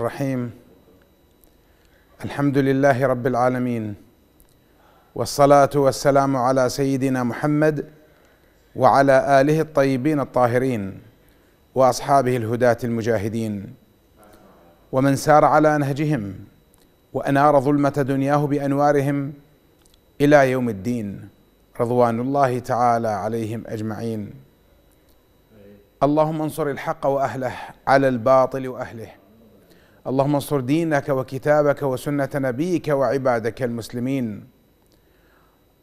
الرحيم الحمد لله رب العالمين والصلاه والسلام على سيدنا محمد وعلى اله الطيبين الطاهرين واصحابه الهداه المجاهدين ومن سار على نهجهم وانار ظلمه دنياه بانوارهم الى يوم الدين رضوان الله تعالى عليهم اجمعين اللهم انصر الحق واهله على الباطل واهله اللهم انصر دينك وكتابك وسنه نبيك وعبادك المسلمين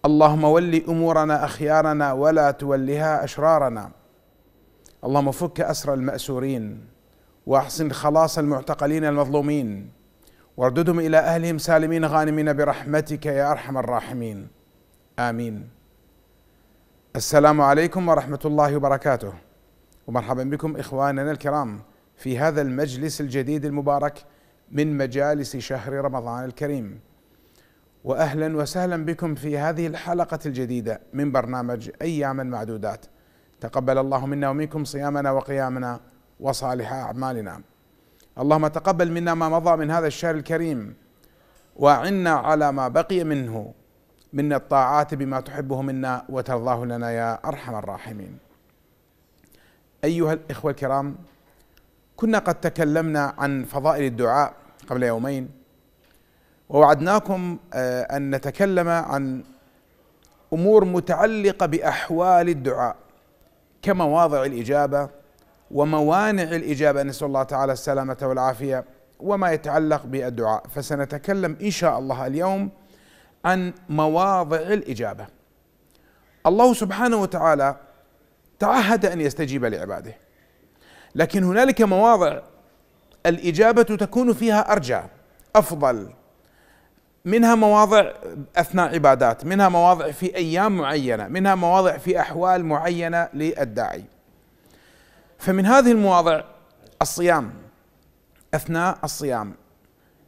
اللهم ول امورنا اخيارنا ولا تولها اشرارنا اللهم فك اسر الماسورين واحسن خلاص المعتقلين المظلومين وارددهم الى اهلهم سالمين غانمين برحمتك يا ارحم الراحمين امين السلام عليكم ورحمه الله وبركاته ومرحبا بكم اخواننا الكرام في هذا المجلس الجديد المبارك من مجالس شهر رمضان الكريم. واهلا وسهلا بكم في هذه الحلقه الجديده من برنامج اياما معدودات. تقبل الله منا ومنكم صيامنا وقيامنا وصالح اعمالنا. اللهم تقبل منا ما مضى من هذا الشهر الكريم واعنا على ما بقي منه من الطاعات بما تحبه منا وترضاه لنا يا ارحم الراحمين. ايها الاخوه الكرام كنا قد تكلمنا عن فضائل الدعاء قبل يومين ووعدناكم آه، ان نتكلم عن امور متعلقه باحوال الدعاء كمواضع الاجابه وموانع الاجابه نسال الله تعالى السلامه والعافيه وما يتعلق بالدعاء فسنتكلم ان شاء الله اليوم عن مواضع الاجابه الله سبحانه وتعالى تعهد ان يستجيب لعباده لكن هنالك مواضع الاجابه تكون فيها ارجع افضل منها مواضع اثناء عبادات، منها مواضع في ايام معينه، منها مواضع في احوال معينه للداعي. فمن هذه المواضع الصيام اثناء الصيام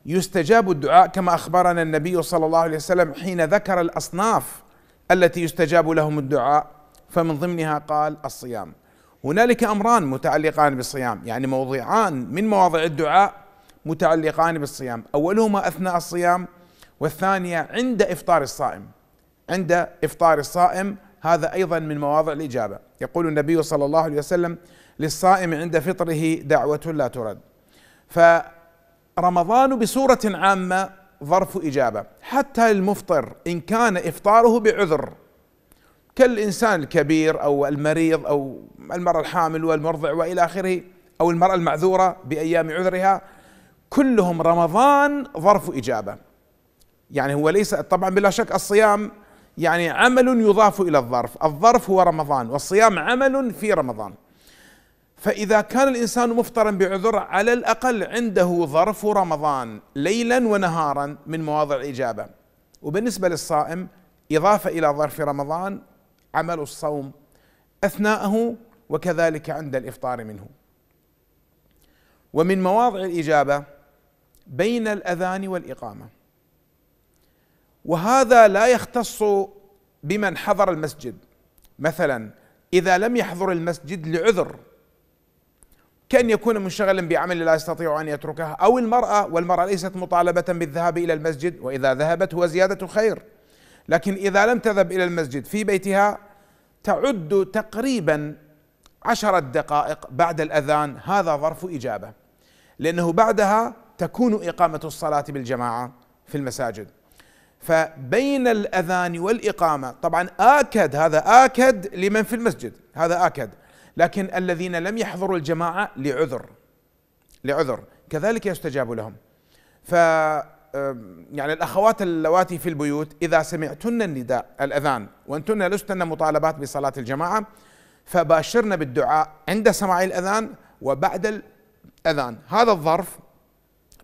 يستجاب الدعاء كما اخبرنا النبي صلى الله عليه وسلم حين ذكر الاصناف التي يستجاب لهم الدعاء فمن ضمنها قال الصيام. هنالك امران متعلقان بالصيام يعني موضعان من مواضع الدعاء متعلقان بالصيام اولهما اثناء الصيام والثانيه عند افطار الصائم عند افطار الصائم هذا ايضا من مواضع الاجابه يقول النبي صلى الله عليه وسلم للصائم عند فطره دعوه لا ترد فرمضان بصوره عامه ظرف اجابه حتى للمفطر ان كان افطاره بعذر كالانسان الكبير او المريض او المرأة الحامل والمرضع وإلى آخره أو المرأة المعذورة بأيام عذرها كلهم رمضان ظرف إجابة يعني هو ليس طبعا بلا شك الصيام يعني عمل يضاف إلى الظرف الظرف هو رمضان والصيام عمل في رمضان فإذا كان الإنسان مفطرا بعذر على الأقل عنده ظرف رمضان ليلا ونهارا من مواضع الإجابة وبالنسبة للصائم إضافة إلى ظرف رمضان عمل الصوم أثناءه وكذلك عند الافطار منه ومن مواضع الاجابه بين الاذان والاقامه وهذا لا يختص بمن حضر المسجد مثلا اذا لم يحضر المسجد لعذر كأن يكون منشغلا بعمل لا يستطيع أن يتركه أو المرأة والمرأة ليست مطالبة بالذهاب إلى المسجد وإذا ذهبت هو زيادة خير لكن إذا لم تذهب إلى المسجد في بيتها تعد تقريبا عشرة دقائق بعد الأذان هذا ظرف إجابة لأنه بعدها تكون إقامة الصلاة بالجماعة في المساجد فبين الأذان والإقامة طبعا آكد هذا آكد لمن في المسجد هذا آكد لكن الذين لم يحضروا الجماعة لعذر لعذر كذلك يستجاب لهم ف يعني الأخوات اللواتي في البيوت إذا سمعتن النداء الأذان وأنتن لستن مطالبات بصلاة الجماعة فباشرنا بالدعاء عند سماع الاذان وبعد الاذان هذا الظرف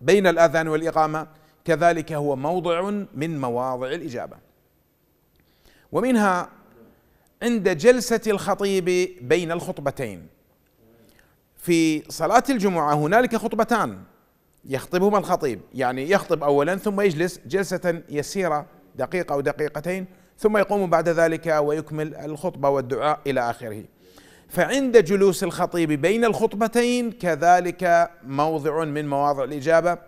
بين الاذان والاقامه كذلك هو موضع من مواضع الاجابه ومنها عند جلسه الخطيب بين الخطبتين في صلاه الجمعه هنالك خطبتان يخطبهما الخطيب يعني يخطب اولا ثم يجلس جلسه يسيره دقيقه او دقيقتين ثم يقوم بعد ذلك ويكمل الخطبه والدعاء الى اخره. فعند جلوس الخطيب بين الخطبتين كذلك موضع من مواضع الاجابه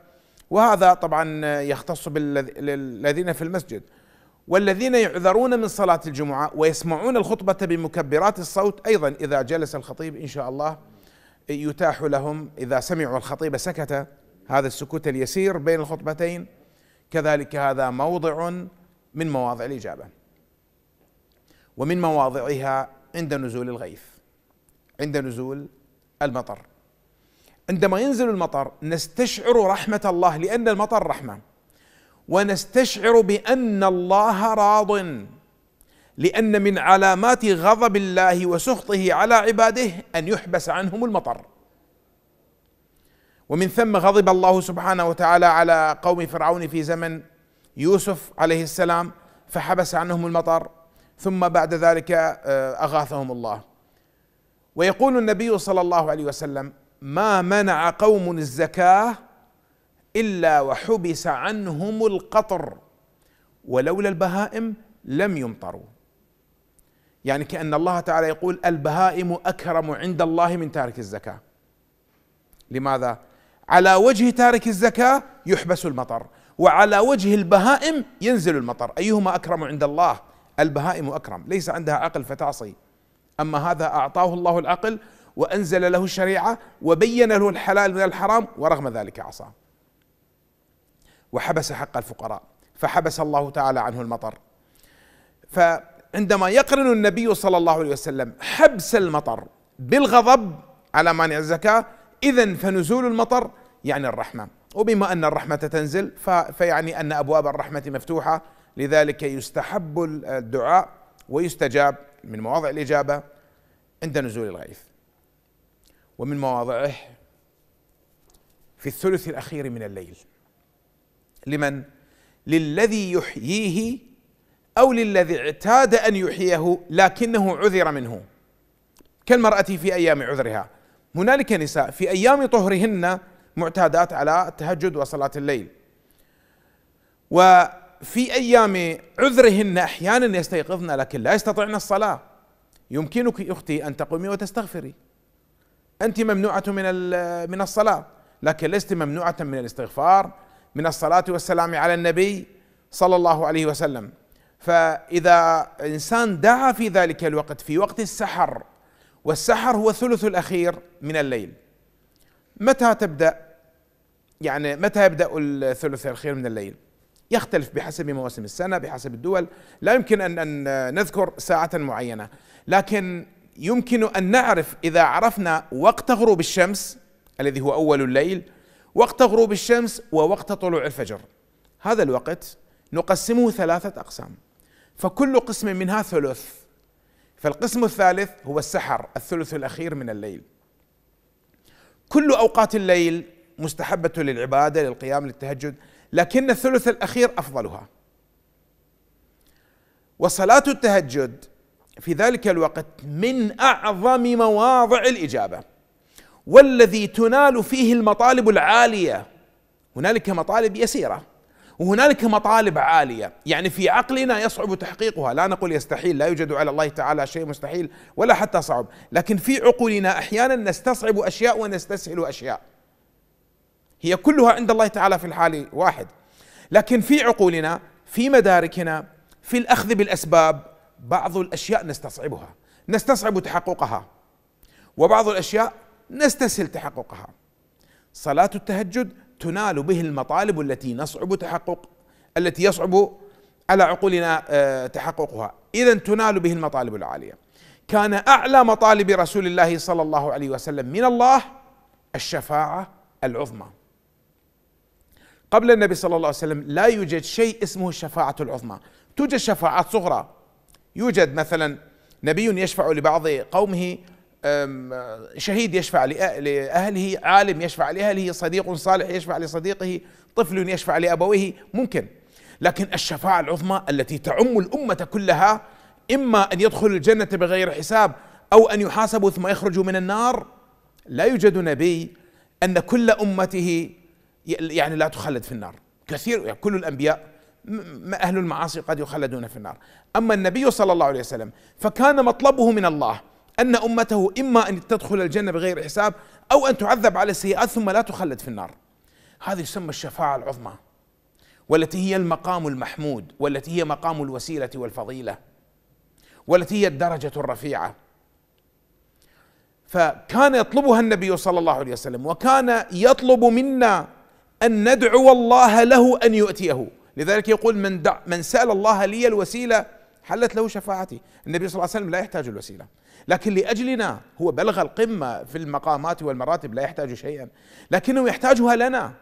وهذا طبعا يختص بالذين في المسجد والذين يعذرون من صلاه الجمعه ويسمعون الخطبه بمكبرات الصوت ايضا اذا جلس الخطيب ان شاء الله يتاح لهم اذا سمعوا الخطيب سكت هذا السكوت اليسير بين الخطبتين كذلك هذا موضع من مواضع الاجابه ومن مواضعها عند نزول الغيث عند نزول المطر عندما ينزل المطر نستشعر رحمه الله لان المطر رحمه ونستشعر بان الله راض لان من علامات غضب الله وسخطه على عباده ان يحبس عنهم المطر ومن ثم غضب الله سبحانه وتعالى على قوم فرعون في زمن يوسف عليه السلام فحبس عنهم المطر ثم بعد ذلك آه، اغاثهم الله ويقول النبي صلى الله عليه وسلم ما منع قوم الزكاه الا وحبس عنهم القطر ولولا البهائم لم يمطروا يعني كأن الله تعالى يقول البهائم أكرم عند الله من تارك الزكاة لماذا؟ على وجه تارك الزكاة يحبس المطر وعلى وجه البهائم ينزل المطر أيهما أكرم عند الله البهائم أكرم ليس عندها عقل فتعصي أما هذا أعطاه الله العقل وأنزل له الشريعة وبين له الحلال من الحرام ورغم ذلك عصى وحبس حق الفقراء فحبس الله تعالى عنه المطر فعندما يقرن النبي صلى الله عليه وسلم حبس المطر بالغضب على مانع الزكاة إذا فنزول المطر يعني الرحمة وبما أن الرحمة تنزل فيعني أن أبواب الرحمة مفتوحة لذلك يستحب الدعاء ويستجاب من مواضع الإجابة عند نزول الغيث ومن مواضعه في الثلث الأخير من الليل لمن للذي يحييه أو للذي اعتاد أن يحييه لكنه عذر منه كالمرأة في أيام عذرها هنالك نساء في أيام طهرهن معتادات على التهجد وصلاة الليل و في أيام عذرهن أحيانا يستيقظن لكن لا يستطعن الصلاة يمكنك أختي أن تقومي وتستغفري أنت ممنوعة من من الصلاة لكن لست ممنوعة من الاستغفار من الصلاة والسلام على النبي صلى الله عليه وسلم فإذا إنسان دعا في ذلك الوقت في وقت السحر والسحر هو الثلث الأخير من الليل متى تبدأ يعني متى يبدأ الثلث الأخير من الليل يختلف بحسب مواسم السنة بحسب الدول لا يمكن أن نذكر ساعة معينة لكن يمكن أن نعرف إذا عرفنا وقت غروب الشمس الذي هو أول الليل وقت غروب الشمس ووقت طلوع الفجر هذا الوقت نقسمه ثلاثة أقسام فكل قسم منها ثلث فالقسم الثالث هو السحر الثلث الأخير من الليل كل أوقات الليل مستحبة للعبادة للقيام للتهجد لكن الثلث الأخير أفضلها وصلاة التهجد في ذلك الوقت من أعظم مواضع الإجابة والذي تنال فيه المطالب العالية هنالك مطالب يسيرة وهنالك مطالب عالية يعني في عقلنا يصعب تحقيقها لا نقول يستحيل لا يوجد على الله تعالى شيء مستحيل ولا حتى صعب لكن في عقولنا أحيانا نستصعب أشياء ونستسهل أشياء هي كلها عند الله تعالى في الحال واحد لكن في عقولنا في مداركنا في الاخذ بالاسباب بعض الاشياء نستصعبها نستصعب تحققها وبعض الاشياء نستسهل تحققها صلاه التهجد تنال به المطالب التي نصعب تحقق التي يصعب على عقولنا آه، تحققها اذا تنال به المطالب العاليه كان اعلى مطالب رسول الله صلى الله عليه وسلم من الله الشفاعه العظمى قبل النبي صلى الله عليه وسلم لا يوجد شيء اسمه الشفاعة العظمى توجد شفاعات صغرى يوجد مثلا نبي يشفع لبعض قومه شهيد يشفع لأهله عالم يشفع لأهله صديق صالح يشفع لصديقه طفل يشفع لأبويه ممكن لكن الشفاعة العظمى التي تعم الأمة كلها إما أن يدخل الجنة بغير حساب أو أن يحاسبوا ثم يخرجوا من النار لا يوجد نبي أن كل أمته يعني لا تخلد في النار كثير يعني كل الأنبياء أهل المعاصي قد يخلدون في النار أما النبي صلى الله عليه وسلم فكان مطلبه من الله أن أمته إما أن تدخل الجنة بغير حساب أو أن تعذب على السيئات ثم لا تخلد في النار هذه يسمى الشفاعة العظمى والتي هي المقام المحمود والتي هي مقام الوسيلة والفضيلة والتي هي الدرجة الرفيعة فكان يطلبها النبي صلى الله عليه وسلم وكان يطلب منا أن ندعو الله له أن يؤتيه لذلك يقول من دع من سأل الله لي الوسيلة حلت له شفاعتي النبي صلى الله عليه وسلم لا يحتاج الوسيلة لكن لأجلنا هو بلغ القمة في المقامات والمراتب لا يحتاج شيئا لكنه يحتاجها لنا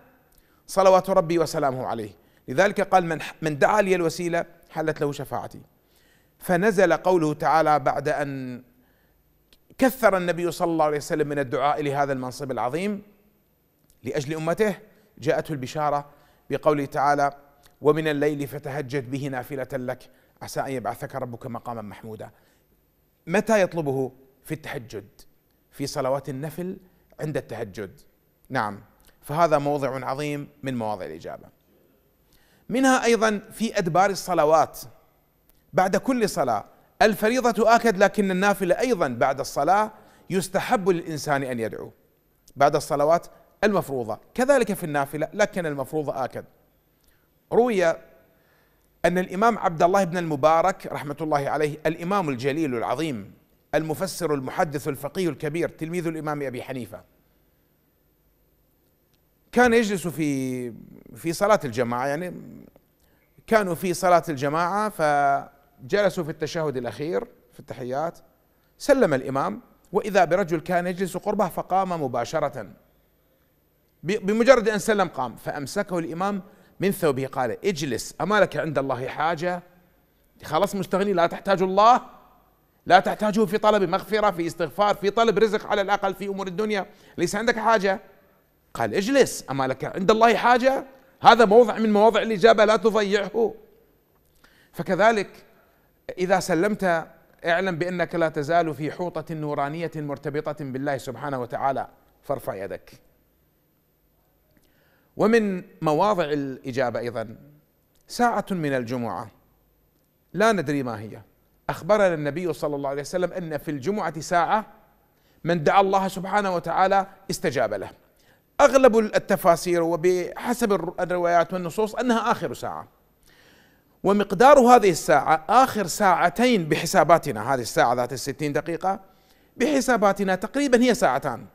صلوات ربي وسلامه عليه لذلك قال من من دعا لي الوسيلة حلت له شفاعتي فنزل قوله تعالى بعد أن كثر النبي صلى الله عليه وسلم من الدعاء لهذا المنصب العظيم لأجل أمته جاءته البشارة بقوله تعالى ومن الليل فتهجد به نافلة لك عسى أن يبعثك ربك مقاما محمودا متى يطلبه في التهجد في صلوات النفل عند التهجد نعم فهذا موضع عظيم من مواضع الإجابة منها أيضا في أدبار الصلوات بعد كل صلاة الفريضة آكد لكن النافلة أيضا بعد الصلاة يستحب للإنسان أن يدعو بعد الصلوات المفروضة كذلك في النافلة لكن المفروضة آكد روي أن الإمام عبد الله بن المبارك رحمة الله عليه الإمام الجليل العظيم المفسر المحدث الفقيه الكبير تلميذ الإمام أبي حنيفة كان يجلس في في صلاة الجماعة يعني كانوا في صلاة الجماعة فجلسوا في التشهد الأخير في التحيات سلم الإمام وإذا برجل كان يجلس قربه فقام مباشرة بمجرد أن سلم قام فأمسكه الإمام من ثوبه قال اجلس أما لك عند الله حاجة خلاص مستغني لا تحتاج الله لا تحتاجه في طلب مغفرة في استغفار في طلب رزق على الأقل في أمور الدنيا ليس عندك حاجة قال اجلس أما لك عند الله حاجة هذا موضع من مواضع الإجابة لا تضيعه فكذلك إذا سلمت اعلم بأنك لا تزال في حوطة نورانية مرتبطة بالله سبحانه وتعالى فارفع يدك ومن مواضع الاجابه ايضا ساعه من الجمعه لا ندري ما هي اخبرنا النبي صلى الله عليه وسلم ان في الجمعه ساعه من دعا الله سبحانه وتعالى استجاب له اغلب التفاسير وبحسب الروايات والنصوص انها اخر ساعه ومقدار هذه الساعة آخر ساعتين بحساباتنا هذه الساعة ذات الستين دقيقة بحساباتنا تقريبا هي ساعتان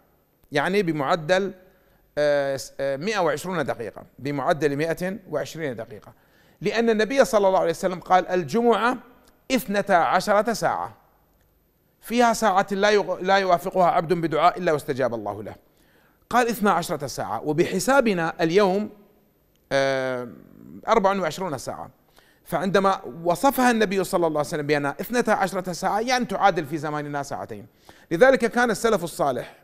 يعني بمعدل 120 دقيقة بمعدل 120 دقيقة لأن النبي صلى الله عليه وسلم قال الجمعة اثنتا عشرة ساعة فيها ساعة لا لا يوافقها عبد بدعاء إلا واستجاب الله له قال اثنا عشرة ساعة وبحسابنا اليوم آه، أربع وعشرون ساعة فعندما وصفها النبي صلى الله عليه وسلم بأنها اثنتا عشرة ساعة يعني تعادل في زماننا ساعتين لذلك كان السلف الصالح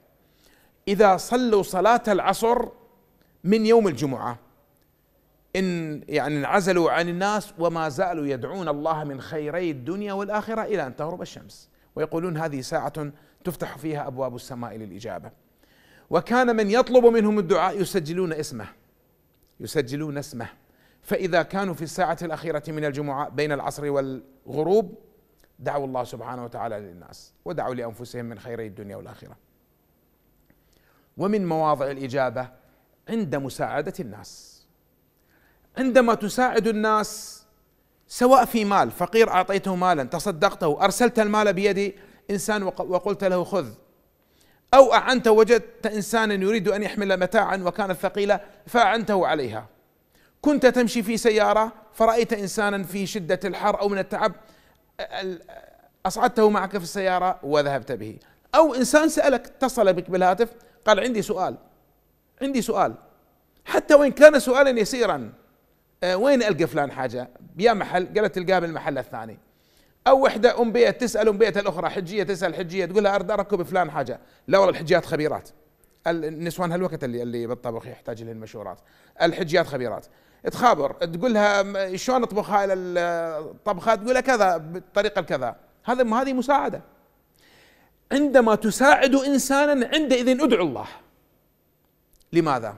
إذا صلوا صلاة العصر من يوم الجمعة إن يعني انعزلوا عن الناس وما زالوا يدعون الله من خيري الدنيا والآخرة إلى أن تغرب الشمس ويقولون هذه ساعة تفتح فيها أبواب السماء للإجابة وكان من يطلب منهم الدعاء يسجلون اسمه يسجلون اسمه فإذا كانوا في الساعة الأخيرة من الجمعة بين العصر والغروب دعوا الله سبحانه وتعالى للناس ودعوا لأنفسهم من خيري الدنيا والآخرة ومن مواضع الاجابه عند مساعده الناس عندما تساعد الناس سواء في مال فقير اعطيته مالا تصدقته ارسلت المال بيد انسان وقلت له خذ او اعنت وجدت انسانا يريد ان يحمل متاعا وكانت ثقيله فاعنته عليها كنت تمشي في سياره فرايت انسانا في شده الحر او من التعب اصعدته معك في السياره وذهبت به او انسان سالك اتصل بك بالهاتف قال عندي سؤال عندي سؤال حتى وإن كان سؤالا يسيرا أه وين ألقى فلان حاجة يا محل قالت تلقاها بالمحل الثاني أو وحدة أم بيت تسأل أم بيت الأخرى حجية تسأل حجية تقول لها أرد أركب فلان حاجة لا والله الحجيات خبيرات النسوان هالوقت اللي اللي بالطبخ يحتاج لهن مشورات الحجيات خبيرات تخابر تقول لها شلون اطبخ هاي الطبخه آه، تقول لها كذا بالطريقه الكذا هذا هذه مساعده عندما تساعد انسانا عندئذ ادعو الله لماذا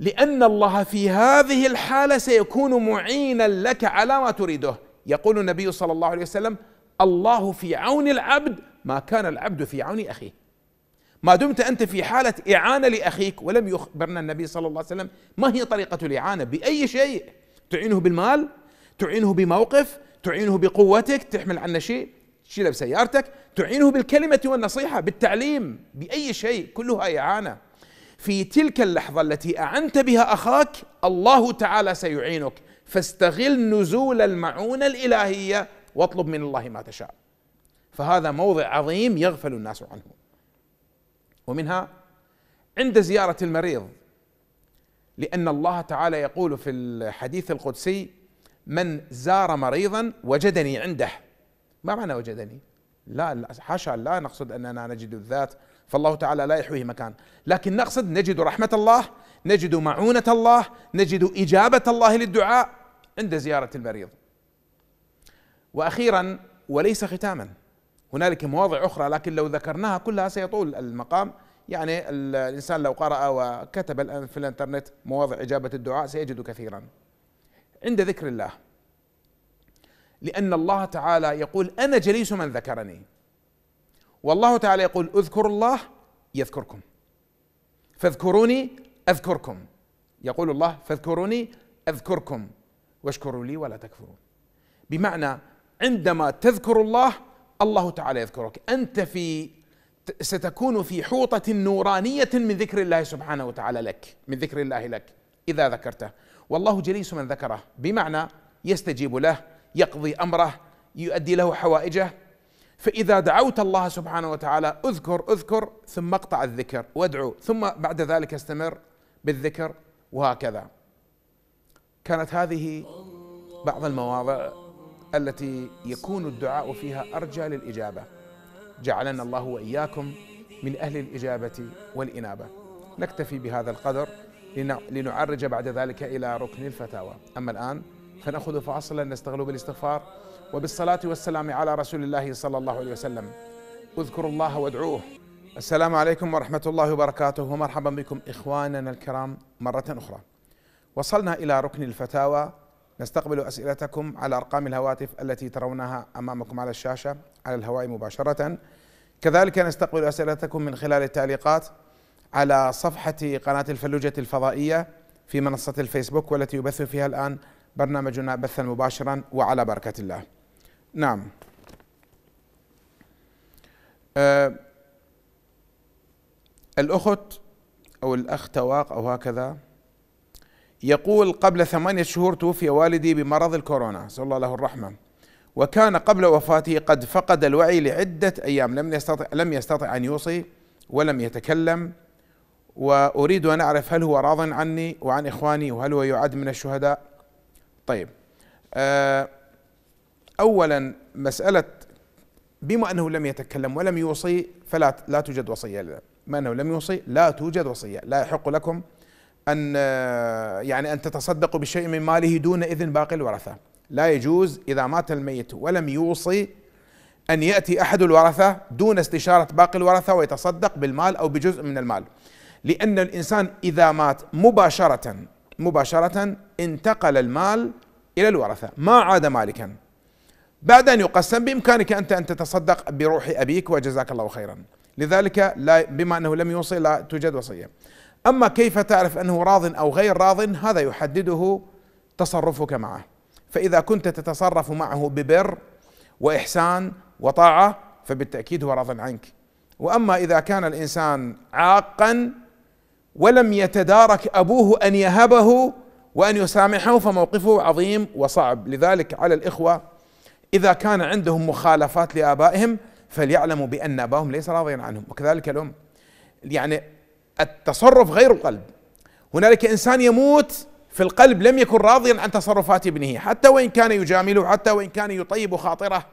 لان الله في هذه الحاله سيكون معينا لك على ما تريده يقول النبي صلى الله عليه وسلم الله في عون العبد ما كان العبد في عون اخيه ما دمت انت في حاله اعانه لاخيك ولم يخبرنا النبي صلى الله عليه وسلم ما هي طريقه الاعانه باي شيء تعينه بالمال تعينه بموقف تعينه بقوتك تحمل عنه شيء شيله بسيارتك تعينه بالكلمة والنصيحة بالتعليم بأي شيء كلها إعانة في تلك اللحظة التي أعنت بها أخاك الله تعالى سيعينك فاستغل نزول المعونة الإلهية واطلب من الله ما تشاء فهذا موضع عظيم يغفل الناس عنه ومنها عند زيارة المريض لأن الله تعالى يقول في الحديث القدسي من زار مريضا وجدني عنده ما معنى وجدني لا حاشا لا نقصد أننا نجد الذات فالله تعالى لا يحويه مكان لكن نقصد نجد رحمة الله نجد معونة الله نجد إجابة الله للدعاء عند زيارة المريض وأخيرا وليس ختاما هنالك مواضع أخرى لكن لو ذكرناها كلها سيطول المقام يعني الإنسان لو قرأ وكتب الآن في الإنترنت مواضع إجابة الدعاء سيجد كثيرا عند ذكر الله لأن الله تعالى يقول أنا جليس من ذكرني والله تعالى يقول اذكروا الله يذكركم فاذكروني أذكركم يقول الله فاذكروني أذكركم واشكروا لي ولا تكفرون بمعنى عندما تذكر الله الله تعالى يذكرك أنت في ستكون في حوطة نورانية من ذكر الله سبحانه وتعالى لك من ذكر الله لك إذا ذكرته والله جليس من ذكره بمعنى يستجيب له يقضي امره يؤدي له حوائجه فاذا دعوت الله سبحانه وتعالى اذكر اذكر ثم اقطع الذكر وادعو ثم بعد ذلك استمر بالذكر وهكذا كانت هذه بعض المواضع التي يكون الدعاء فيها ارجى للاجابه جعلنا الله واياكم من اهل الاجابه والانابه نكتفي بهذا القدر لنعرج بعد ذلك الى ركن الفتاوى اما الان فنأخذ فاصلا نستغل بالاستغفار وبالصلاة والسلام على رسول الله صلى الله عليه وسلم اذكروا الله وادعوه السلام عليكم ورحمة الله وبركاته ومرحبا بكم إخواننا الكرام مرة أخرى وصلنا إلى ركن الفتاوى نستقبل أسئلتكم على أرقام الهواتف التي ترونها أمامكم على الشاشة على الهواء مباشرة كذلك نستقبل أسئلتكم من خلال التعليقات على صفحة قناة الفلوجة الفضائية في منصة الفيسبوك والتي يبث فيها الآن برنامجنا بثا مباشرا وعلى بركة الله نعم آه الأخت أو الأخ تواق أو هكذا يقول قبل ثمانية شهور توفي والدي بمرض الكورونا صلى الله له الرحمة وكان قبل وفاته قد فقد الوعي لعدة أيام لم يستطع لم يستطع أن يوصي ولم يتكلم وأريد أن أعرف هل هو راض عني وعن إخواني وهل هو يعد من الشهداء طيب آه، اولا مساله بما انه لم يتكلم ولم يوصي فلا لا توجد وصيه له بما انه لم يوصي لا توجد وصيه لا يحق لكم ان آه، يعني ان تتصدقوا بشيء من ماله دون اذن باقي الورثه لا يجوز اذا مات الميت ولم يوصي ان ياتي احد الورثه دون استشاره باقي الورثه ويتصدق بالمال او بجزء من المال لان الانسان اذا مات مباشره مباشرة انتقل المال إلى الورثة ما عاد مالكا بعد أن يقسم بإمكانك أنت أن تتصدق بروح أبيك وجزاك الله خيرا لذلك لا بما أنه لم يوصي لا توجد وصية أما كيف تعرف أنه راض أو غير راض هذا يحدده تصرفك معه فإذا كنت تتصرف معه ببر وإحسان وطاعة فبالتأكيد هو راض عنك وأما إذا كان الإنسان عاقا ولم يتدارك ابوه ان يهبه وان يسامحه فموقفه عظيم وصعب لذلك على الاخوه اذا كان عندهم مخالفات لابائهم فليعلموا بان اباهم ليس راضيا عنهم وكذلك الام يعني التصرف غير القلب هنالك انسان يموت في القلب لم يكن راضيا عن تصرفات ابنه حتى وان كان يجامله حتى وان كان يطيب خاطره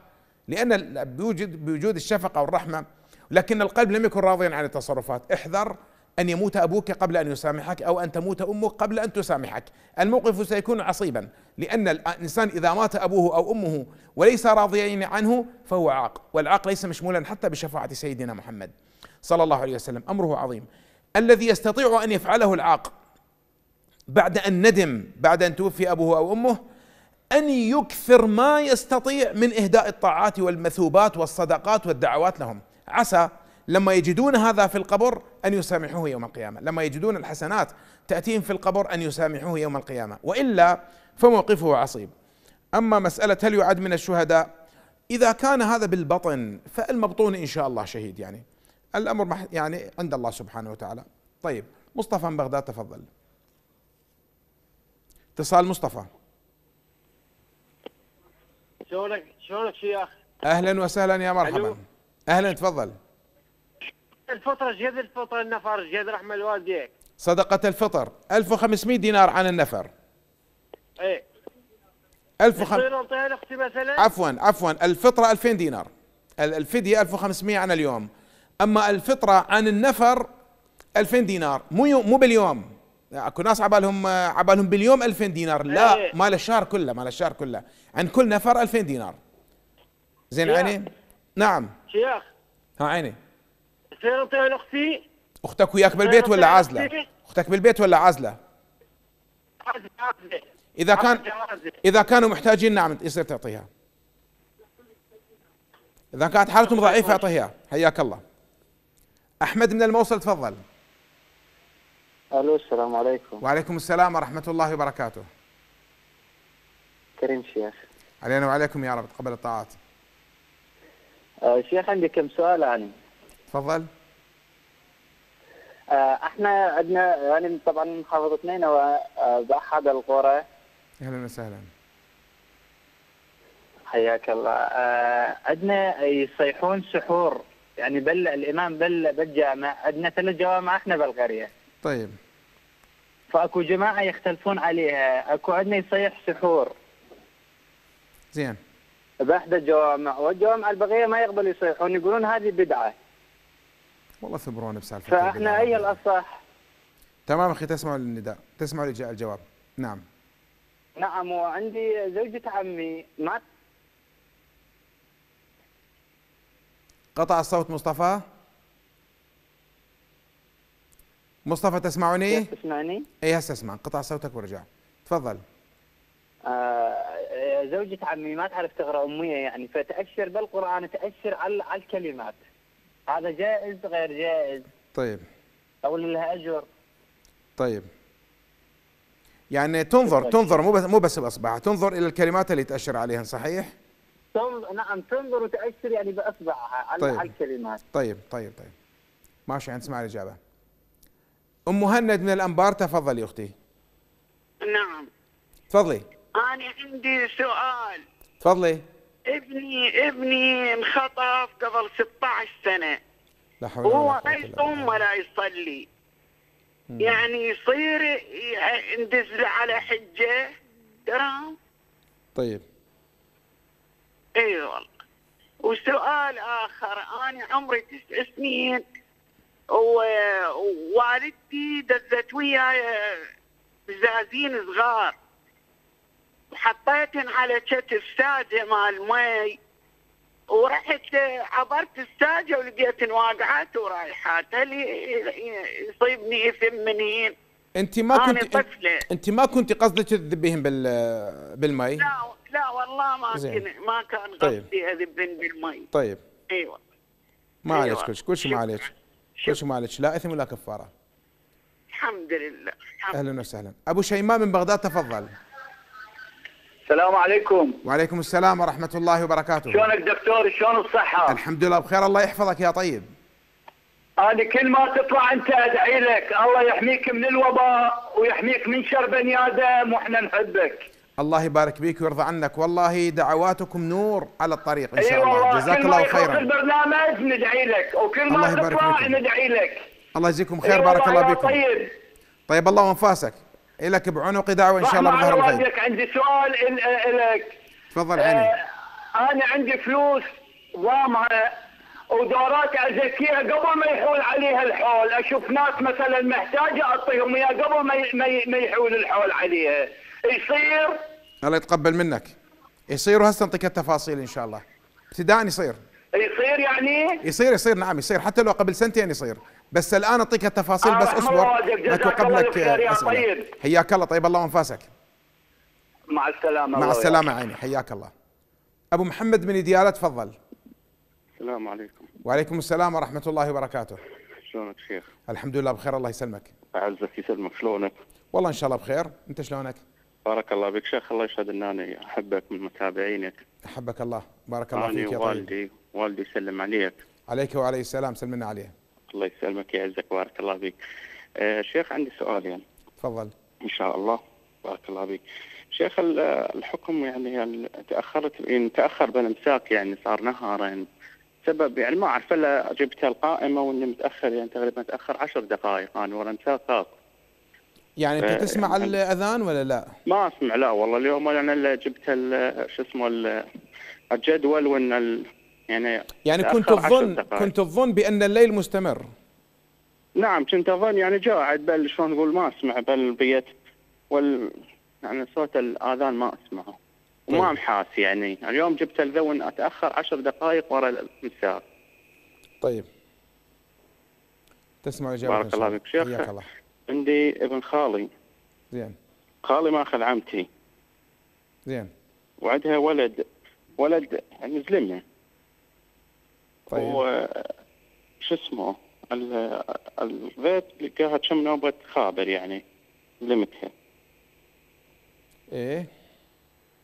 لان بوجود بوجود الشفقه والرحمه لكن القلب لم يكن راضيا عن التصرفات احذر أن يموت أبوك قبل أن يسامحك أو أن تموت أمك قبل أن تسامحك الموقف سيكون عصيبا لأن الإنسان إذا مات أبوه أو أمه وليس راضيين عنه فهو عاق والعاق ليس مشمولا حتى بشفاعة سيدنا محمد صلى الله عليه وسلم أمره عظيم الذي يستطيع أن يفعله العاق بعد أن ندم بعد أن توفي أبوه أو أمه أن يكثر ما يستطيع من إهداء الطاعات والمثوبات والصدقات والدعوات لهم عسى لما يجدون هذا في القبر أن يسامحوه يوم القيامة لما يجدون الحسنات تأتيهم في القبر أن يسامحوه يوم القيامة وإلا فموقفه عصيب أما مسألة هل يعد من الشهداء إذا كان هذا بالبطن فالمبطون إن شاء الله شهيد يعني الأمر يعني عند الله سبحانه وتعالى طيب مصطفى من بغداد تفضل اتصال مصطفى شلونك شلونك شيخ اهلا وسهلا يا مرحبا اهلا تفضل الفطر جذ الفطر النفر جذ رحمة الوالديك صدقة الفطر 1500 دينار عن النفر ايه 1500 مثلا عفوا عفوا الفطرة 2000 دينار الفدية 1500 عن اليوم اما الفطرة عن النفر 2000 دينار مو مو باليوم اكو ناس عبالهم عبالهم باليوم 2000 دينار لا ايه. مال الشهر كله مال الشهر كله عن كل نفر 2000 دينار زين عيني نعم شيخ ها عيني اختي اختك وياك بالبيت ولا عازله اختك بالبيت ولا عازله عازله اذا كان اذا كانوا محتاجين نعم يصير تعطيها اذا كانت حالتهم ضعيفه اعطيها حياك الله احمد من الموصل تفضل الو السلام عليكم وعليكم السلام ورحمه الله وبركاته كريم شيخ علينا وعليكم يا رب تقبل الطاعات آه، شيخ عندي كم سؤال عن تفضل آه، احنا عندنا يعني طبعا محافظه محافظتنا آه، باحد القرى اهلا وسهلا حياك الله آه، عندنا يصيحون سحور يعني بل الامام بل بالجامع عندنا ثلاث جوامع احنا بالقريه طيب فاكو جماعه يختلفون عليها اكو عندنا يصيح سحور زين باحدى الجوامع والجوامع البقيه ما يقبل يصيحون يقولون هذه بدعه والله ثبرونا بسالفه فاحنا اي الاصح تمام اخي تسمع النداء تسمع الجواب نعم نعم وعندي زوجة عمي ما قطع الصوت مصطفى مصطفى تسمعني؟ تسمعني؟ اي هسه اسمع قطع صوتك ورجع تفضل آه زوجة عمي ما تعرف تقرا اميه يعني فتأشر بالقران تأشر على الكلمات هذا جائز غير جائز طيب او لها اجر طيب يعني تنظر طيب. تنظر مو بس مو بس باصبعها تنظر الى الكلمات اللي تاشر عليها صحيح؟ نعم تنظر وتاشر يعني باصبعها على طيب. الكلمات طيب طيب طيب ماشي اسمع يعني الاجابه ام مهند من الانبار تفضلي يا اختي نعم تفضلي انا عندي سؤال تفضلي ابني ابني انخطف قبل 16 سنه وهو ما يصوم ولا يصلي مم. يعني يصير يندز على حجه درام طيب اي والله وسؤال اخر انا عمري تسع سنين ووالدتي دزت وياي بزازين صغار حطيتن على كتف ساجه مال مي ورحت عبرت الساجه ولقيت واقعات ورايحات هل يصيبني اثم من هين انت ما كنت انت ما كنت قصدك تذبيهم بال بالمي لا لا والله ما زين. كان ما كان طيب. قصدي طيب. اذبن بالمي طيب ايوه ما عليك أيوة. كل شيء كل شيء ما عليك كل شيء ما عليك لا اثم ولا كفاره الحمد لله الحمد اهلا وسهلا ابو شيماء من بغداد تفضل السلام عليكم وعليكم السلام ورحمة الله وبركاته شلونك دكتور شلون الصحة الحمد لله بخير الله يحفظك يا طيب أنا كل ما تطلع أنت أدعي لك الله يحميك من الوباء ويحميك من شر بني آدم وإحنا نحبك الله يبارك بيك ويرضى عنك والله دعواتكم نور على الطريق إن شاء أيوة الله جزاك الله خيرا كل البرنامج ندعي لك وكل ما تطلع ندعي لك الله يجزيكم خير أيوة بارك الله بكم طيب طيب الله وانفاسك إيه لك بعنق دعوه ان شاء الله بظهر الخير والدك عندي سؤال لك تفضل عيني آه، انا عندي فلوس ضامها ودورات ازكيها قبل ما يحول عليها الحول، اشوف ناس مثلا محتاجه اعطيهم اياها قبل ما ما يحول الحول عليها، يصير الله يتقبل منك. يصير وهسه نعطيك التفاصيل ان شاء الله. ابتداء يصير. يصير يعني؟ يصير يصير نعم يصير حتى لو قبل سنتين يصير. بس الان اعطيك التفاصيل آه، بس اصبر لك قبلك طيب. حياك الله طيب الله انفاسك مع السلامه مع السلامه عيني حياك الله ابو محمد من دياله تفضل السلام عليكم وعليكم السلام ورحمه الله وبركاته شلونك شيخ الحمد لله بخير الله يسلمك اعزك يسلمك شلونك والله ان شاء الله بخير انت شلونك بارك الله بك شيخ الله يشهد ان انا احبك من متابعينك احبك الله بارك الله فيك يا طيب والدي والدي يسلم عليك عليك وعليه السلام سلمنا عليه الله يسلمك يعزك بارك الله فيك. آه شيخ عندي سؤالين. يعني. تفضل. ان شاء الله بارك الله فيك. شيخ الحكم يعني تاخرت يعني تاخر بالامساك يعني صار نهارين يعني سبب يعني ما اعرف الا جبت القائمه واني متاخر يعني تقريبا تاخر عشر دقائق انا ورا امساك يعني انت آه، تسمع يعني الاذان ولا لا؟ ما اسمع لا والله اليوم انا الا جبت شو اسمه الجدول وان يعني يعني كنت تظن كنت تظن بان الليل مستمر نعم كنت اظن يعني جاعد بل شلون نقول ما اسمع بل بيت وال يعني صوت الاذان ما اسمعه وما طيب. محاس يعني اليوم جبت الذون اتاخر عشر دقائق ورا المساء طيب تسمع اجابه بارك الله فيك شيخ حياك الله عندي ابن خالي زين خالي ماخذ عمتي زين وعندها ولد ولد مزلمه طيب وشو اسمه الغيت لقاها كم نوبة خابر يعني لمتها ايه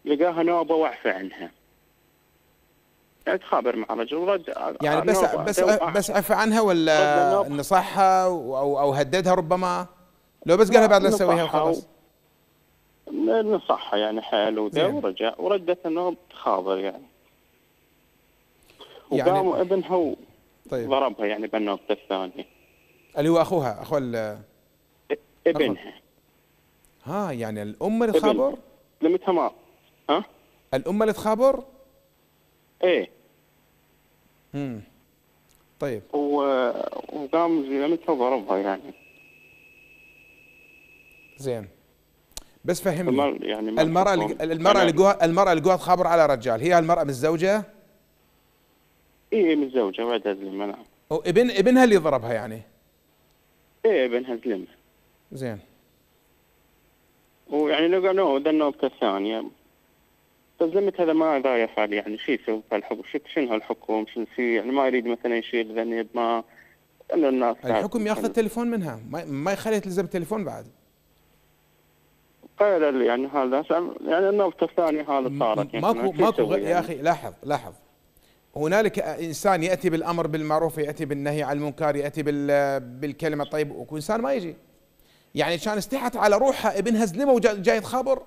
لقاها نوبة وعفى عنها تخابر يعني مع رجل ورد يعني بس بس بس عفى عنها ولا نصحها او او هددها ربما لو بس قالها بعد لا تسويها وخلاص نصحها يعني حال وذا إيه. ورجع وردت انه تخابر يعني وقام يعني... ابنها و... طيب. ضربها يعني بالنقطة الثانية اللي هو أخوها أخو ال... ابنها ها يعني الأم اللي تخابر؟ لمتها ما ها؟ الأم اللي تخابر؟ إيه امم طيب و... وقام لمتها وضربها يعني زين بس فهمني يعني المرأة اللي المرأة اللي المرأة اللي تخابر على رجال هي المرأة متزوجة؟ اي إيه، متزوجه بعدها زلمه نعم ابن ابنها اللي ضربها يعني؟ ايه ابنها زلمه زين ويعني لو قالوا ذا النوبة الثانية بس طيب، هذا ما ذا يفعل يعني شيء يسوي الحكم شنو الحكم شنو في يعني ما يريد مثلا يشيل ذنب ما الناس الحكم ياخذ التليفون منها ما, ما يخليها تلزم التليفون بعد قال يعني هذا يعني النقطة الثانية هذا صارت يعني، ماكو ماكو يا يعني؟ اخي لاحظ لاحظ هنالك انسان ياتي بالامر بالمعروف ياتي بالنهي عن المنكر ياتي بالكلمه الطيبه وانسان انسان ما يجي يعني كان استحت على روحها ابنها زلمه وجاي تخابر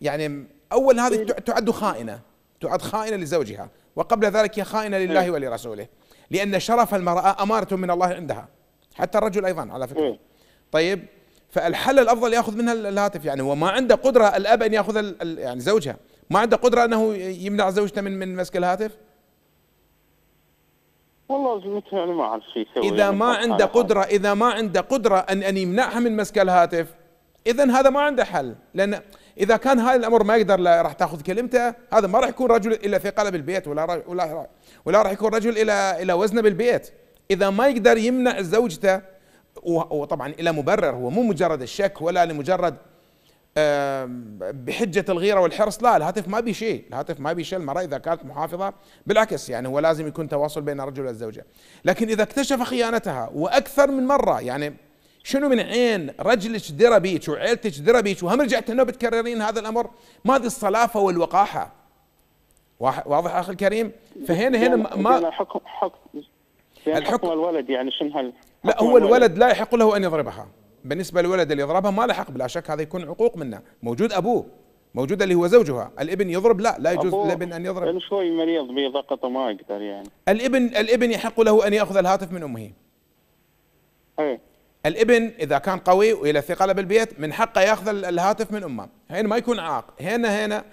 يعني اول هذه إيه. تعد خائنه تعد خائنه لزوجها وقبل ذلك هي خائنه لله إيه. ولرسوله لان شرف المراه اماره من الله عندها حتى الرجل ايضا على فكره إيه. طيب فالحل الافضل ياخذ منها الهاتف يعني هو ما عنده قدره الاب ان ياخذ يعني زوجها ما عنده قدره انه يمنع زوجته من من مسك الهاتف؟ والله زوجته يعني ما اعرف شو اذا يعني ما عنده قدره اذا ما عنده قدره ان ان يمنعها من مسك الهاتف اذا هذا ما عنده حل لان اذا كان هذا الامر ما يقدر لا راح تاخذ كلمته هذا ما راح يكون رجل الا ثقله بالبيت ولا ولا ولا راح يكون رجل الى الى وزنه بالبيت اذا ما يقدر يمنع زوجته وطبعا الى مبرر هو مو مجرد الشك ولا لمجرد بحجة الغيرة والحرص لا الهاتف ما بي شيء الهاتف ما بي شيء المرأة إذا كانت محافظة بالعكس يعني هو لازم يكون تواصل بين الرجل والزوجة لكن إذا اكتشف خيانتها وأكثر من مرة يعني شنو من عين رجلك درى بيك وعيلتك درى بيك وهم رجعت انه بتكررين هذا الامر ما هذه الصلافه والوقاحه واضح اخي الكريم فهنا هنا ما يعني حكم حكم يعني الحكم الولد يعني شنو هل لا هو الولد لا يحق له ان يضربها بالنسبه للولد اللي يضربها ما له حق بلا شك هذا يكون عقوق منه موجود ابوه موجود اللي هو زوجها الابن يضرب لا لا يجوز للابن ان يضرب شوي مريض بضغط ما يقدر يعني الابن الابن يحق له ان ياخذ الهاتف من امه أي. الابن اذا كان قوي والى ثقله بالبيت من حقه ياخذ الهاتف من امه هنا ما يكون عاق هنا هنا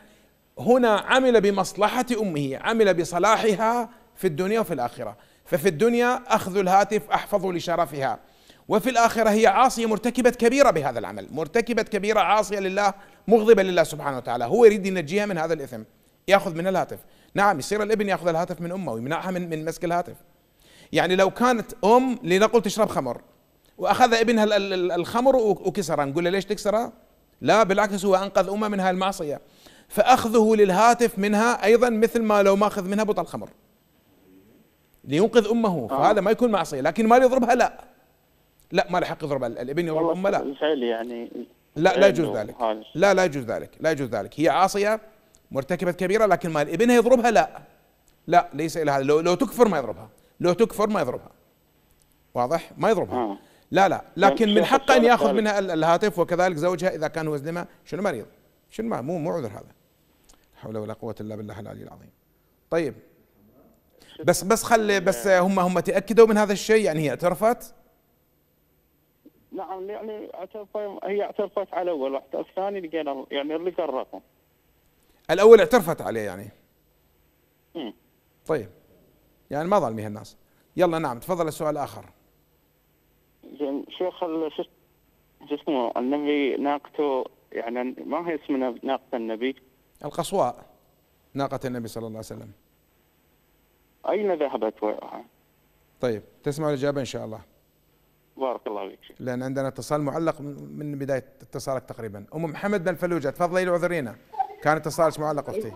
هنا عمل بمصلحه امه عمل بصلاحها في الدنيا وفي الاخره ففي الدنيا اخذ الهاتف احفظ لشرفها وفي الآخرة هي عاصية مرتكبة كبيرة بهذا العمل مرتكبة كبيرة عاصية لله مغضبة لله سبحانه وتعالى هو يريد ينجيها من هذا الإثم يأخذ من الهاتف نعم يصير الابن يأخذ الهاتف من أمه ويمنعها من, من مسك الهاتف يعني لو كانت أم لنقل تشرب خمر وأخذ ابنها الخمر وكسرها نقول له ليش تكسرها لا بالعكس هو أنقذ أمه من هذه المعصية فأخذه للهاتف منها أيضا مثل ما لو ماخذ منها بطل خمر لينقذ أمه آه. فهذا ما يكون معصية لكن ما يضربها لا لا ما له حق يضرب الابن يضرب امه لا يعني لا لا يجوز ذلك لا لا يجوز ذلك لا يجوز ذلك هي عاصيه مرتكبه كبيره لكن ما ابنها يضربها لا لا ليس الى هذا لو لو تكفر ما يضربها لو تكفر ما يضربها واضح ما يضربها آه. لا لا لكن من حقه ان ياخذ منها الهاتف وكذلك زوجها اذا كان هو زلمه شنو مريض شنو ما مو مو عذر هذا حول ولا قوه الا بالله العلي العظيم طيب بس بس خلي بس هم هم تاكدوا من هذا الشيء يعني هي اعترفت نعم يعني اعترف هي اعترفت على الاول واحد الثاني لقينا يعني اللي الرقم الاول اعترفت عليه يعني امم طيب يعني ما ظلمي هالناس يلا نعم تفضل السؤال الاخر زين شيخ شو اسمه النبي ناقته يعني ما هي اسم ناقه النبي القصواء ناقه النبي صلى الله عليه وسلم اين ذهبت وقعها طيب تسمع الاجابه ان شاء الله بارك الله فيك لان عندنا اتصال معلق من بدايه اتصالك تقريبا ام محمد بن فلوجه تفضلي اعذرينا كان اتصالك معلق اختي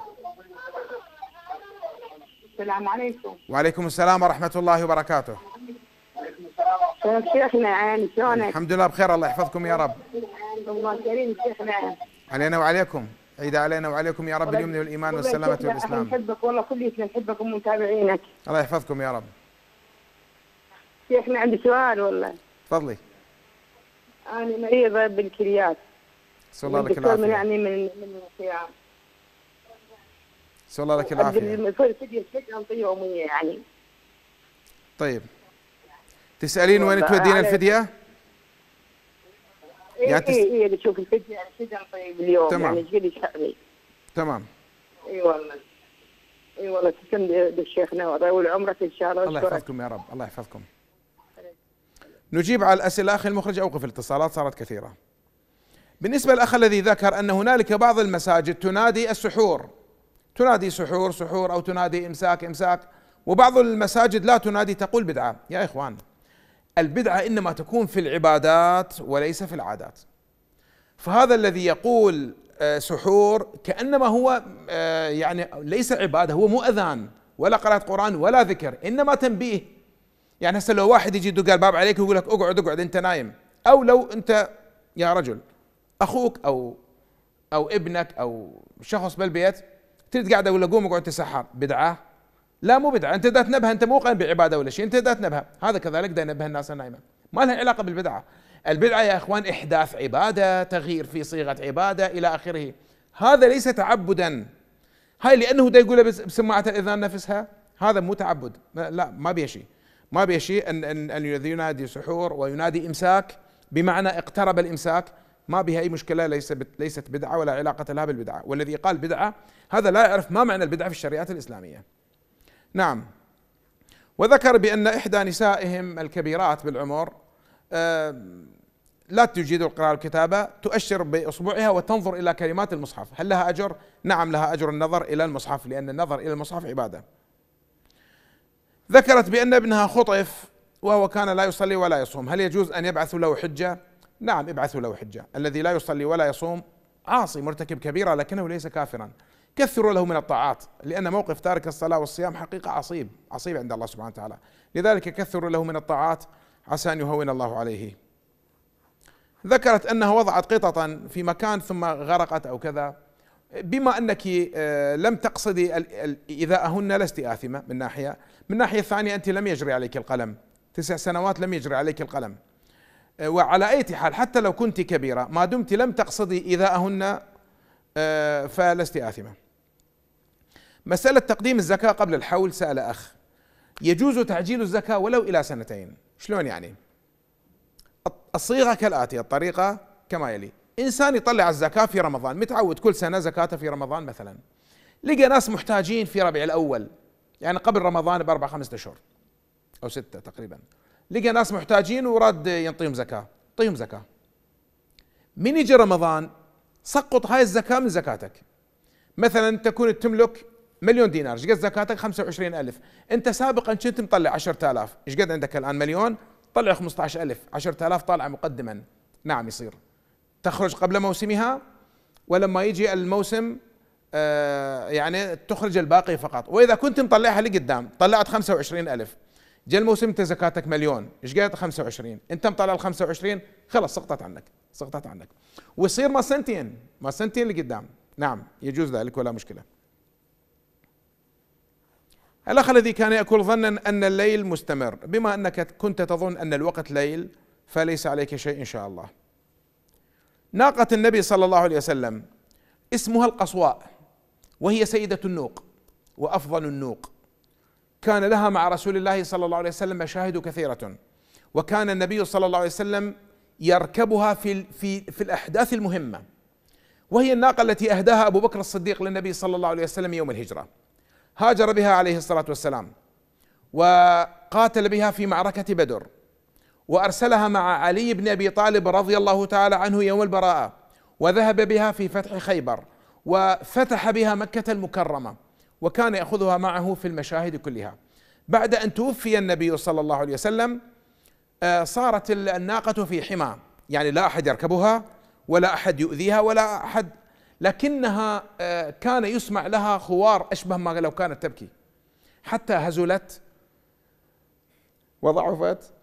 السلام عليكم وعليكم السلام ورحمه الله وبركاته شيخنا عين شلونك؟ الحمد لله بخير الله يحفظكم يا رب. الله كريم شيخنا عين. علينا وعليكم، عيد علينا وعليكم يا رب اليمن والايمان والسلامه والاسلام. نحبك والله كليتنا نحبك ومتابعينك. الله يحفظكم يا رب. شيخنا عندي سؤال والله. تفضلي انا مريضه بالكليات سأل الله لك العافيه يعني من من الصيام سأل الله لك العافيه فدية فدية يوميه يعني طيب تسالين وين تودين الفديه؟ إيه، يعني تس... إيه بتشوف إيه، الفديه الفديه طيب اليوم يعني تمام. يعني جيلي شعري. تمام اي والله اي والله تسلم لشيخنا ويطول عمرك ان شاء الله الله يحفظكم يا رب الله يحفظكم نجيب على الأسئلة أخي المخرج أوقف الاتصالات صارت كثيرة بالنسبة للأخ الذي ذكر أن هنالك بعض المساجد تنادي السحور تنادي سحور سحور أو تنادي إمساك إمساك وبعض المساجد لا تنادي تقول بدعة يا إخوان البدعة إنما تكون في العبادات وليس في العادات فهذا الذي يقول آه، سحور كأنما هو آه، يعني ليس عبادة هو مو أذان ولا قراءة قرآن ولا ذكر إنما تنبيه يعني هسه لو واحد يجي يدق الباب عليك ويقول لك اقعد اقعد انت نايم او لو انت يا رجل اخوك او او ابنك او شخص بالبيت تريد قاعده ولا قوم اقعد تسحر بدعه لا مو بدعه انت ذات نبهه انت مو قائم بعباده ولا شيء انت ذات نبهه هذا كذلك دا ينبه الناس النايمه ما لها علاقه بالبدعه البدعه يا اخوان احداث عباده تغيير في صيغه عباده الى اخره هذا ليس تعبدا هاي لانه ده يقول بسماعه الاذان نفسها هذا مو تعبد لا ما بيها شيء ما شيء أن, أن, أن ينادي سحور وينادي إمساك بمعنى اقترب الإمساك ما بها أي مشكلة ليس ليست بدعة ولا علاقة لها بالبدعة والذي قال بدعة هذا لا يعرف ما معنى البدعة في الشريعة الإسلامية نعم وذكر بأن إحدى نسائهم الكبيرات بالعمر آه، لا تجيد القراءة والكتابة تؤشر بإصبعها وتنظر إلى كلمات المصحف هل لها أجر؟ نعم لها أجر النظر إلى المصحف لأن النظر إلى المصحف عبادة ذكرت بأن ابنها خطف وهو كان لا يصلي ولا يصوم هل يجوز أن يبعثوا له حجة نعم ابعثوا له حجة الذي لا يصلي ولا يصوم عاصي مرتكب كبيرة لكنه ليس كافرا كثروا له من الطاعات لأن موقف تارك الصلاة والصيام حقيقة عصيب عصيب عند الله سبحانه وتعالى لذلك كثروا له من الطاعات عسى أن يهون الله عليه ذكرت أنها وضعت قططا في مكان ثم غرقت أو كذا بما انك آه، لم تقصدي ايذاءهن لست اثمه من ناحيه، من ناحيه ثانيه انت لم يجري عليك القلم، تسع سنوات لم يجري عليك القلم. آه، وعلى اي حال حتى لو كنت كبيره ما دمت لم تقصدي ايذاءهن آه، فلست اثمه. مساله تقديم الزكاه قبل الحول سال اخ يجوز تعجيل الزكاه ولو الى سنتين، شلون يعني؟ الصيغه كالاتي الطريقه كما يلي انسان يطلع الزكاه في رمضان متعود كل سنه زكاته في رمضان مثلا لقى ناس محتاجين في ربيع الاول يعني قبل رمضان باربع خمسة اشهر او سته تقريبا لقى ناس محتاجين وراد ينطيهم زكاه يعطيهم زكاه من يجي رمضان سقط هاي الزكاه من زكاتك مثلا تكون تملك مليون دينار ايش قد زكاتك 25000 انت سابقا كنت مطلع 10000 ايش قد عندك الان مليون طلع 15000 10000 طالعه مقدما نعم يصير تخرج قبل موسمها ولما يجي الموسم آه، يعني تخرج الباقي فقط وإذا كنت مطلعها لقدام طلعت 25 ألف جاء الموسم انت زكاتك مليون ايش قاعد 25 انت مطلع ال 25 خلص سقطت عنك سقطت عنك ويصير ما سنتين ما سنتين لقدام نعم يجوز ذلك ولا مشكله الأخ الذي كان يأكل ظنا أن الليل مستمر بما أنك كنت تظن أن الوقت ليل فليس عليك شيء إن شاء الله ناقة النبي صلى الله عليه وسلم اسمها القصواء وهي سيدة النوق وأفضل النوق كان لها مع رسول الله صلى الله عليه وسلم مشاهد كثيرة وكان النبي صلى الله عليه وسلم يركبها في في في الأحداث المهمة وهي الناقة التي أهداها أبو بكر الصديق للنبي صلى الله عليه وسلم يوم الهجرة هاجر بها عليه الصلاة والسلام وقاتل بها في معركة بدر وأرسلها مع علي بن أبي طالب رضي الله تعالى عنه يوم البراءة وذهب بها في فتح خيبر وفتح بها مكة المكرمة وكان يأخذها معه في المشاهد كلها بعد أن توفي النبي صلى الله عليه وسلم آه، صارت الناقة في حمى يعني لا أحد يركبها ولا أحد يؤذيها ولا أحد لكنها آه، كان يسمع لها خوار أشبه ما لو كانت تبكي حتى هزلت وضعفت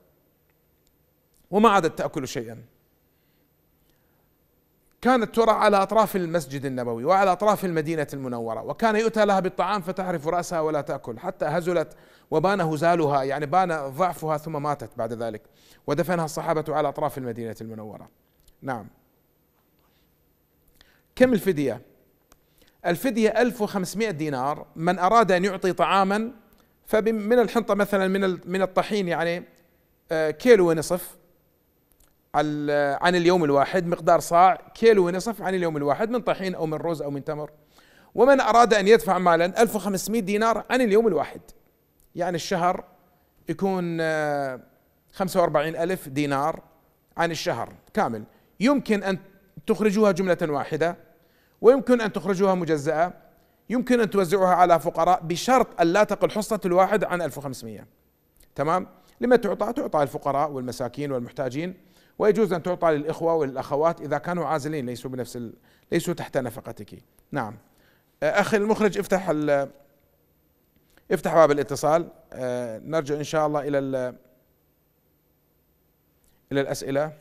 وما عادت تأكل شيئا كانت ترى على أطراف المسجد النبوي وعلى أطراف المدينة المنورة وكان يؤتى لها بالطعام فتحرف رأسها ولا تأكل حتى هزلت وبان هزالها يعني بان ضعفها ثم ماتت بعد ذلك ودفنها الصحابة على أطراف المدينة المنورة نعم كم الفدية الفدية 1500 دينار من أراد أن يعطي طعاما فمن الحنطة مثلا من من الطحين يعني آه، كيلو ونصف عن اليوم الواحد مقدار صاع كيلو ونصف عن اليوم الواحد من طحين أو من رز أو من تمر ومن أراد أن يدفع مالا 1500 دينار عن اليوم الواحد يعني الشهر يكون 45 آه، ألف دينار عن الشهر كامل يمكن أن تخرجوها جملة واحدة ويمكن أن تخرجوها مجزأة يمكن أن توزعوها على فقراء بشرط أن لا تقل حصة الواحد عن 1500 تمام لما تعطى تعطى الفقراء والمساكين والمحتاجين ويجوز أن تعطى للإخوة وللأخوات إذا كانوا عازلين ليسوا بنفس ال... ليسوا تحت نفقتك نعم آه، أخي المخرج افتح ال... افتح باب الاتصال آه، نرجع إن شاء الله إلى ال... إلى الأسئلة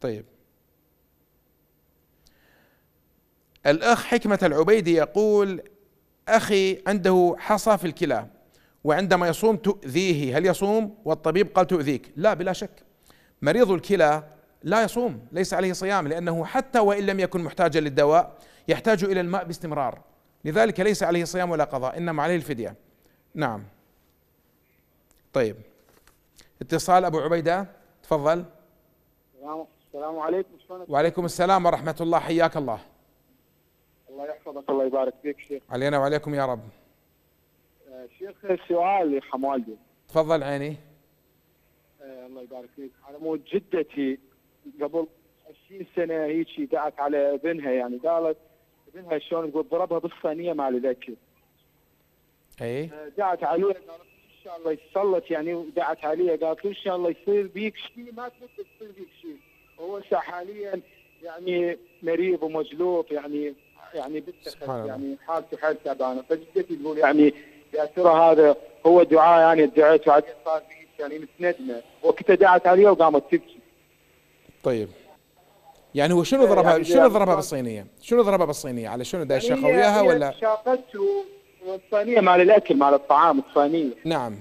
طيب الأخ حكمة العبيدي يقول أخي عنده حصى في الكلى وعندما يصوم تؤذيه هل يصوم والطبيب قال تؤذيك لا بلا شك مريض الكلى لا يصوم ليس عليه صيام لأنه حتى وإن لم يكن محتاجا للدواء يحتاج إلى الماء باستمرار لذلك ليس عليه صيام ولا قضاء إنما عليه الفدية نعم طيب اتصال أبو عبيدة تفضل السلام عليكم وعليكم السلام ورحمة الله حياك الله الله يحفظك الله يبارك فيك شيخ علينا وعليكم يا رب شيخ سؤال حمادي تفضل عيني آه، الله يبارك فيك على مود جدتي قبل 20 سنه هيك دعت على ابنها يعني قالت ابنها شلون تقول ضربها بالصينيه مال الاكل اي آه، دعت عليها قالت ان شاء الله يتسلط يعني ودعت عليها قالت له ان شاء الله يصير بيك شيء ما تبي يصير بيك شيء وهو حاليا يعني مريض ومجلوط يعني يعني بالتخت يعني حالته حال تعبانه فجدتي تقول يعني يا ترى هذا هو دعاء يعني دعيت عليه صار يعني متندمه وقتها دعت عليه وقامت تبكي طيب يعني هو شنو ضربها يعني شنو يعني ضربها يعني بالصينيه؟ شنو ضربها بالصينيه؟ على شنو دا يعني اياها يعني ولا؟ شاقته الصينيه مال الاكل مال الطعام الصينيه نعم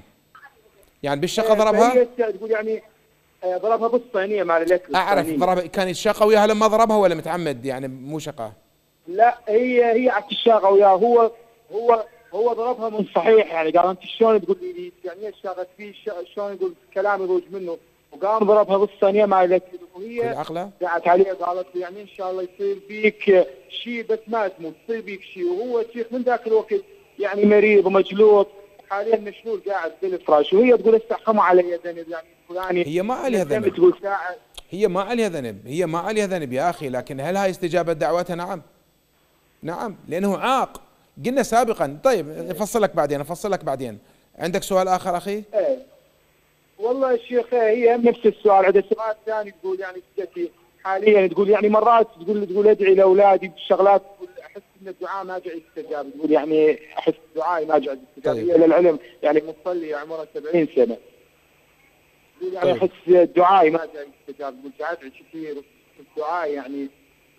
يعني بالشقه آه، ضربها؟ تقول يعني آه، ضربها بالصينيه مال الاكل اعرف ضربها كان يتشاقى وياها لما ضربها ولا متعمد يعني مو شقه؟ لا هي هي عكس الشاقه وياها هو هو هو ضربها من صحيح يعني قال انت شلون تقول لي يعني ايش شافت فيه شلون يقول كلام يروج منه وقام ضربها بالثانيه ما ذاك وهي دعت عليه قالت له يعني ان شاء الله يصير بيك شيء بس ما تموت يصير بيك شيء وهو شيخ من ذاك الوقت يعني مريض ومجلوط حاليا مشلول قاعد بالفراش وهي تقول استحكموا علي ذنب يعني فلاني هي ما عليها ذنب تقول ساعه هي ما عليها ذنب هي ما عليها ذنب يا اخي لكن هل هاي استجابه دعوتها نعم نعم لانه عاق قلنا سابقا طيب إيه. نفصل لك بعدين نفصل لك بعدين عندك سؤال اخر اخي؟ ايه والله الشيخ إيه، هي نفس السؤال عندها سؤال ثاني تقول يعني جدتي حاليا تقول يعني مرات تقول تقول ادعي لاولادي بالشغلات تقول احس ان الدعاء ما قاعد يستجاب تقول يعني احس دعائي ما قاعد يستجاب طيب. هي للعلم يعني مصلي عمرها 70 سنه تقول يعني طيب. احس دعائي ما قاعد يستجاب تقول قاعد ادعي كثير دعائي يعني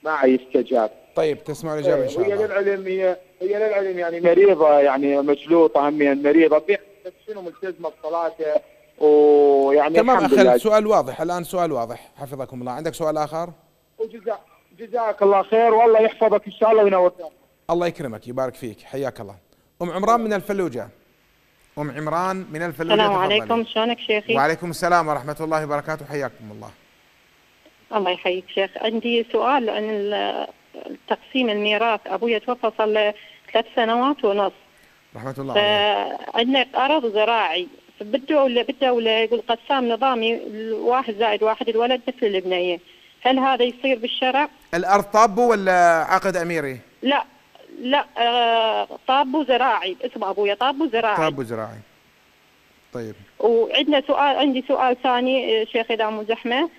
ما يستجاب طيب تسمع الاجابه ان شاء الله هي للعلم هي هي للعلم يعني مريضه يعني مجلوطه هم يعني مريضه بس شنو ملتزمه بصلاتها ويعني تمام اخي سؤال واضح الان سؤال واضح حفظكم الله عندك سؤال اخر؟ وجزاء جزاك الله خير والله يحفظك ان شاء الله وينورنا الله يكرمك يبارك فيك حياك الله ام عمران من الفلوجه ام عمران من الفلوجه السلام عليكم شلونك شيخي وعليكم السلام ورحمه الله وبركاته حياكم الله الله يحييك شيخ عندي سؤال عن تقسيم الميراث أبوي توفى صار له ثلاث سنوات ونص رحمة الله عندنا أرض زراعي بالدولة بالدولة يقول قسام نظامي واحد زائد واحد الولد مثل البنية هل هذا يصير بالشرع؟ الأرض طابو ولا عقد أميري؟ لا لا آه، طابو زراعي اسم أبويا طابو زراعي طابو زراعي طيب وعندنا سؤال عندي سؤال ثاني آه، شيخ إذا مو زحمة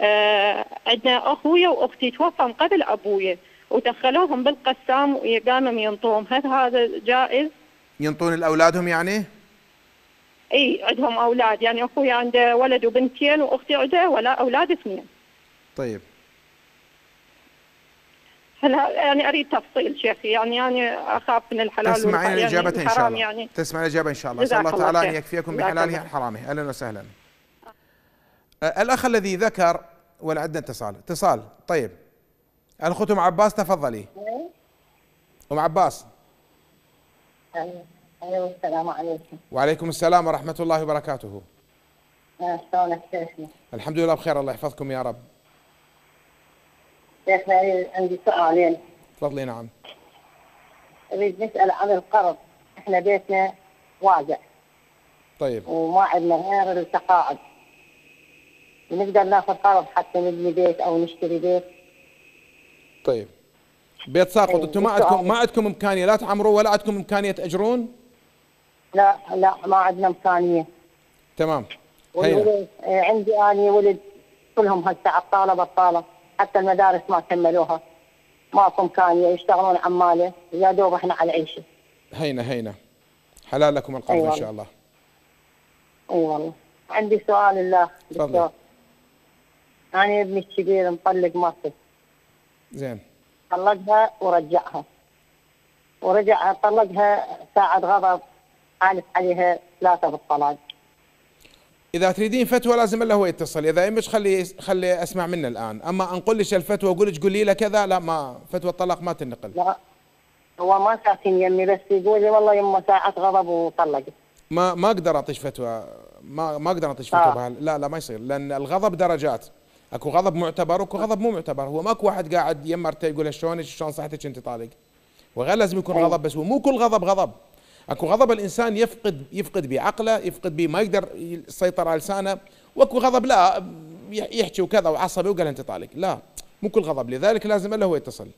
آه، عندنا اخويا واختي توفى من قبل ابويا ودخلوهم بالقسام وقاموا ينطوهم هل هذا جائز؟ ينطون لاولادهم يعني؟ اي عندهم اولاد يعني اخوي عنده ولد وبنتين واختي عندها ولا اولاد اثنين. طيب. هلا يعني اريد تفصيل شيخي يعني يعني اخاف من الحلال تسمعين الاجابه يعني, يعني. ان شاء الله يعني تسمعين الاجابه ان شاء الله، الله الله تعالى ان يكفيكم بحلاله عن حرامه، اهلا وسهلا. آه، الاخ الذي ذكر ولا عندنا اتصال اتصال طيب الاخت ام عباس تفضلي ام عباس ايوه السلام عليكم وعليكم السلام ورحمه الله وبركاته آه، شلونك شيخنا الحمد لله بخير الله يحفظكم يا رب شيخنا عندي سؤالين تفضلي نعم اريد نسال عن القرض احنا بيتنا واقع طيب وما عندنا غير التقاعد ونقدر ناخذ قرض حتى نبني بيت او نشتري بيت. طيب. بيت ساقط إيه، انتم ما عندكم ما عندكم امكانيه لا تعمروا ولا عندكم امكانيه تاجرون؟ لا لا ما عندنا امكانيه. تمام. إيه، عندي اني ولد كلهم هسه عطاله بطاله حتى المدارس ما كملوها. ماكو امكانيه يشتغلون عماله يا دوب احنا على العيشه. هينا هينا. حلال لكم القرض أيوة ان شاء الله. اي أيوة والله. عندي سؤال الله دكتور. انا ابني الكبير مطلق مصر زين طلقها ورجعها ورجع طلقها ساعة غضب حالف عليها ثلاثه بالطلاق اذا تريدين فتوى لازم إلا هو يتصل اذا يمش خلي خلي اسمع منه الان اما انقل لك الفتوى واقول لك قولي له كذا لا ما فتوى الطلاق ما تنقل لا هو ما ساكن يمي بس يقول لي والله يمه ساعه غضب وطلقت ما ما اقدر اعطيك فتوى ما ما اقدر اعطيك فتوى آه. لا لا ما يصير لان الغضب درجات اكو غضب معتبر واكو غضب مو معتبر هو ماكو واحد قاعد يمرته يقول شلونك شلون صحتك انت طالق وغير لازم يكون أيوه. غضب بس هو مو كل غضب غضب اكو غضب الانسان يفقد يفقد به عقله يفقد به ما يقدر يسيطر على لسانه واكو غضب لا يحكي وكذا وعصبي وقال انت طالق لا مو كل غضب لذلك لازم الا هو يتصل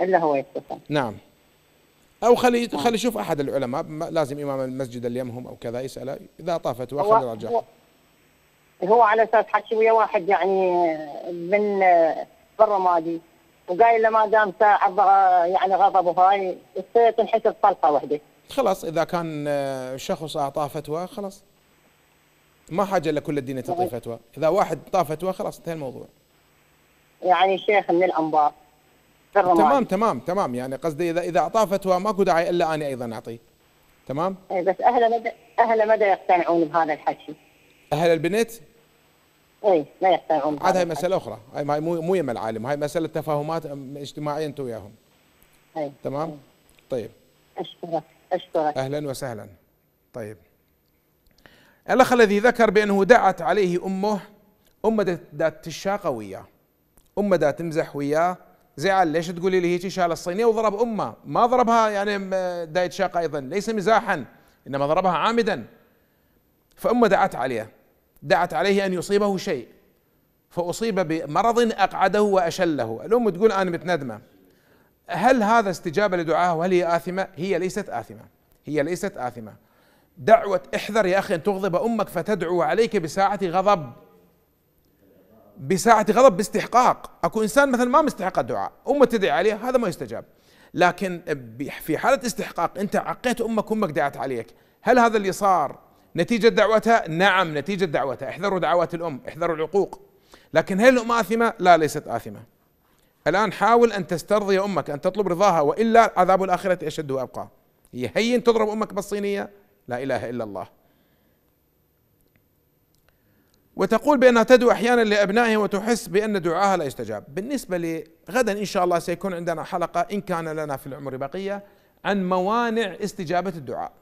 الا هو يتصل نعم او خلي خلي يشوف احد العلماء لازم امام المسجد اللي يمهم او كذا يساله اذا طافت واخذ هو هو على اساس حكي ويا واحد يعني من برا وقايل له ما دام تعب يعني غضب هاي تنحسب طلقه واحده خلاص اذا كان آه، شخص اعطاه فتوى خلاص ما حاجه لكل الدين تعطي يعني فتوى اذا واحد اعطاه فتوى خلاص انتهى الموضوع يعني شيخ من الانبار تمام تمام تمام يعني قصدي اذا اذا اعطاه فتوى ماكو داعي الا انا ايضا اعطيه تمام؟ اي بس اهله مدى اهله مدى يقتنعون بهذا الحكي اهل البنت؟ اي لا يقتنعون هاي مساله اخرى هاي مو مو يم العالم هاي مساله تفاهمات اجتماعيه انت وياهم اي تمام أي. طيب اشكرك اشكرك اهلا وسهلا طيب الاخ الذي ذكر بانه دعت عليه امه امه ذات تشاقه وياه امه ذات تمزح وياه زعل ليش تقولي لي هيك شال الصينيه وضرب امه ما ضربها يعني دايت شاقه ايضا ليس مزاحا انما ضربها عامدا فامه دعت عليه دعت عليه أن يصيبه شيء فأصيب بمرض أقعده وأشله الأم تقول أنا متندمة هل هذا استجابة لدعاه وهل هي آثمة هي ليست آثمة هي ليست آثمة دعوة احذر يا أخي أن تغضب أمك فتدعو عليك بساعة غضب بساعة غضب باستحقاق أكو إنسان مثلا ما مستحق الدعاء أمه تدعي عليه هذا ما يستجاب لكن في حالة استحقاق أنت عقيت أمك أمك دعت عليك هل هذا اللي صار نتيجة دعوتها نعم نتيجة دعوتها احذروا دعوات الأم احذروا العقوق لكن هل الأم آثمة لا ليست آثمة الآن حاول أن تسترضي أمك أن تطلب رضاها وإلا عذاب الآخرة أشد وأبقى هي هين تضرب أمك بالصينية لا إله إلا الله وتقول بأنها تدعو أحيانا لأبنائها وتحس بأن دعاها لا يستجاب بالنسبة لغدا إن شاء الله سيكون عندنا حلقة إن كان لنا في العمر بقية عن موانع استجابة الدعاء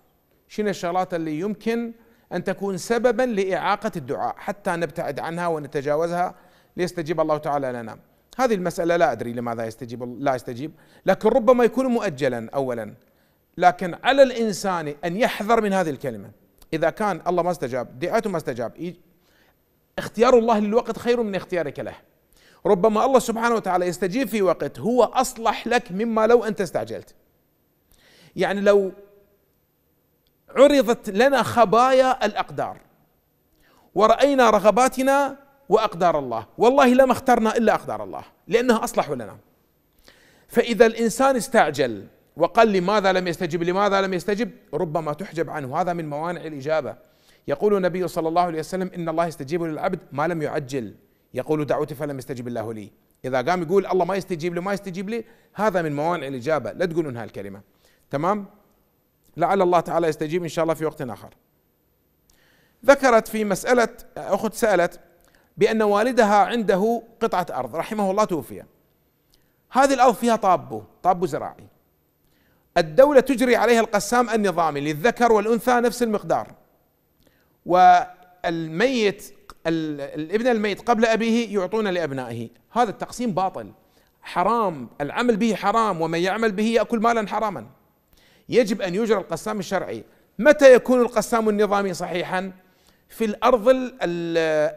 شنو الشغلات اللي يمكن أن تكون سببا لإعاقة الدعاء حتى نبتعد عنها ونتجاوزها ليستجيب الله تعالى لنا هذه المسألة لا أدري لماذا يستجيب لا يستجيب لكن ربما يكون مؤجلا أولا لكن على الإنسان أن يحذر من هذه الكلمة إذا كان الله ما استجاب دعاته ما استجاب اختيار الله للوقت خير من اختيارك له ربما الله سبحانه وتعالى يستجيب في وقت هو أصلح لك مما لو أنت استعجلت يعني لو عرضت لنا خبايا الاقدار ورأينا رغباتنا واقدار الله، والله لما اخترنا الا اقدار الله، لانها اصلح لنا. فاذا الانسان استعجل وقال لماذا لم يستجب لماذا لم يستجب ربما تحجب عنه هذا من موانع الاجابه يقول النبي صلى الله عليه وسلم ان الله يستجيب للعبد ما لم يعجل يقول دعوت فلم يستجب الله لي اذا قام يقول الله ما يستجيب لي ما يستجيب لي هذا من موانع الاجابه لا تقولون هالكلمه تمام لعل الله تعالى يستجيب إن شاء الله في وقت آخر ذكرت في مسألة أخت سألت بأن والدها عنده قطعة أرض رحمه الله توفي هذه الأرض فيها طابو طابو زراعي الدولة تجري عليها القسام النظامي للذكر والأنثى نفس المقدار والميت الابن الميت قبل أبيه يعطون لأبنائه هذا التقسيم باطل حرام العمل به حرام ومن يعمل به يأكل مالا حراما يجب أن يجرى القسام الشرعي متى يكون القسام النظامي صحيحا في الأرض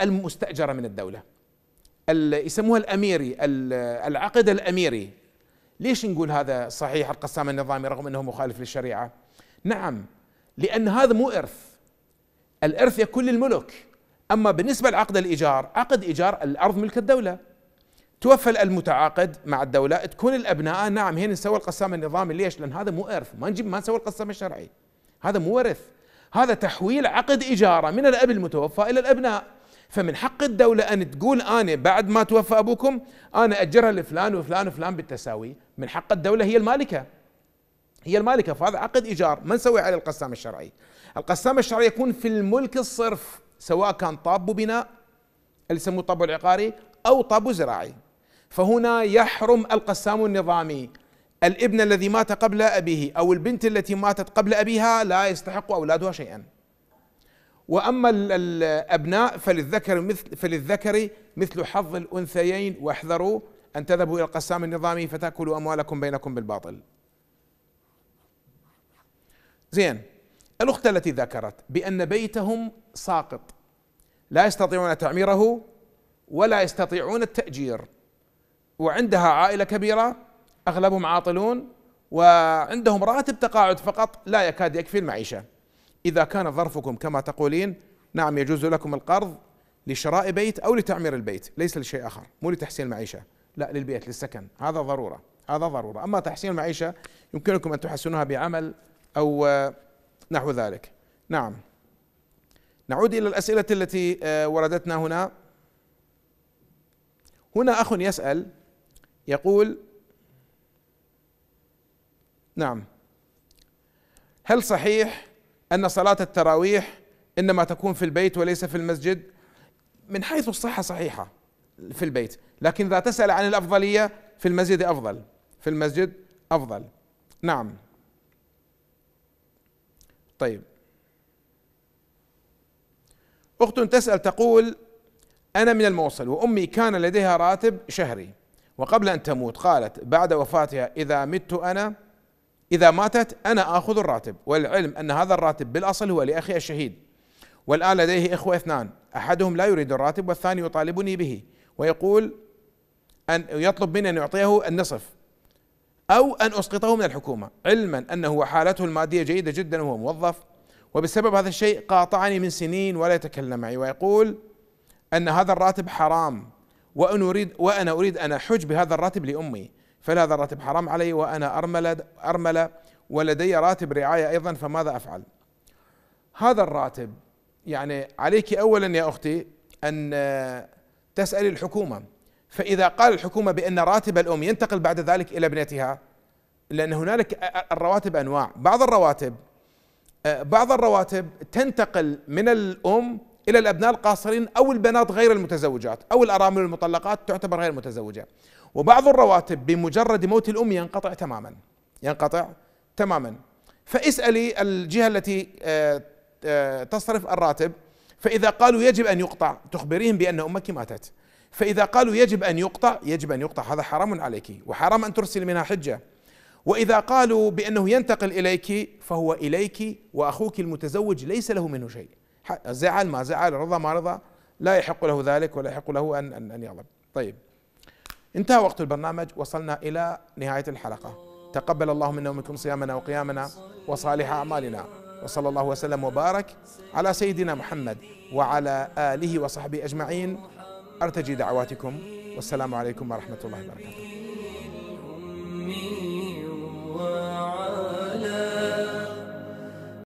المستأجرة من الدولة يسموها الأميري العقد الأميري ليش نقول هذا صحيح القسام النظامي رغم أنه مخالف للشريعة نعم لأن هذا مو إرث الإرث يكون للملك أما بالنسبة لعقد الإيجار عقد إيجار الأرض ملك الدولة توفى المتعاقد مع الدوله تكون الابناء نعم هنا نسوي القسام النظامي ليش؟ لان هذا مو ارث ما نجيب ما نسوي القسام الشرعي هذا مو ورث هذا تحويل عقد اجاره من الاب المتوفى الى الابناء فمن حق الدولة أن تقول أنا بعد ما توفى أبوكم أنا أجرها لفلان وفلان وفلان بالتساوي من حق الدولة هي المالكة هي المالكة فهذا عقد إيجار ما نسوي عليه القسام الشرعي القسام الشرعي يكون في الملك الصرف سواء كان طاب بناء اللي يسموه طاب العقاري أو طاب زراعي فهنا يحرم القسام النظامي الابن الذي مات قبل أبيه أو البنت التي ماتت قبل أبيها لا يستحق أولادها شيئا وأما الأبناء فللذكر مثل فللذكر مثل حظ الأنثيين واحذروا أن تذهبوا إلى القسام النظامي فتأكلوا أموالكم بينكم بالباطل زين الأخت التي ذكرت بأن بيتهم ساقط لا يستطيعون تعميره ولا يستطيعون التأجير وعندها عائله كبيره اغلبهم عاطلون وعندهم راتب تقاعد فقط لا يكاد يكفي المعيشه. اذا كان ظرفكم كما تقولين نعم يجوز لكم القرض لشراء بيت او لتعمير البيت، ليس لشيء اخر، مو لتحسين المعيشه، لا للبيت للسكن، هذا ضروره، هذا ضروره، اما تحسين المعيشه يمكنكم ان تحسنوها بعمل او نحو ذلك. نعم. نعود الى الاسئله التي آه، وردتنا هنا. هنا اخ يسال يقول نعم هل صحيح ان صلاه التراويح انما تكون في البيت وليس في المسجد من حيث الصحه صحيحه في البيت لكن اذا تسال عن الافضليه في المسجد افضل في المسجد افضل نعم طيب اخت تسال تقول انا من الموصل وامي كان لديها راتب شهري وقبل أن تموت قالت بعد وفاتها إذا مت أنا إذا ماتت أنا آخذ الراتب والعلم أن هذا الراتب بالأصل هو لأخي الشهيد والآن لديه إخوة اثنان أحدهم لا يريد الراتب والثاني يطالبني به ويقول أن يطلب مني أن يعطيه النصف أو أن أسقطه من الحكومة علما أنه حالته المادية جيدة جدا وهو موظف وبسبب هذا الشيء قاطعني من سنين ولا يتكلم معي ويقول أن هذا الراتب حرام وأن أريد وأنا أريد أن أحج بهذا الراتب لأمي هذا الراتب حرام علي وأنا أرملة أرملة ولدي راتب رعاية أيضا فماذا أفعل هذا الراتب يعني عليك أولا يا أختي أن تسألي الحكومة فإذا قال الحكومة بأن راتب الأم ينتقل بعد ذلك إلى ابنتها لأن هنالك الرواتب أنواع بعض الرواتب آه، بعض الرواتب تنتقل من الأم إلى الأبناء القاصرين أو البنات غير المتزوجات أو الأرامل المطلقات تعتبر غير متزوجة وبعض الرواتب بمجرد موت الأم ينقطع تماما ينقطع تماما فاسألي الجهة التي آه، آه، تصرف الراتب فإذا قالوا يجب أن يقطع تخبريهم بأن أمك ماتت فإذا قالوا يجب أن يقطع يجب أن يقطع هذا حرام عليك وحرام أن ترسل منها حجة وإذا قالوا بأنه ينتقل إليك فهو إليك وأخوك المتزوج ليس له منه شيء زعل ما زعل رضى ما رضى لا يحق له ذلك ولا يحق له ان ان, أن يغضب طيب انتهى وقت البرنامج وصلنا الى نهايه الحلقه تقبل الله منا ومنكم صيامنا وقيامنا وصالح اعمالنا وصلى الله وسلم وبارك على سيدنا محمد وعلى اله وصحبه اجمعين ارتجي دعواتكم والسلام عليكم ورحمه الله وبركاته وعلى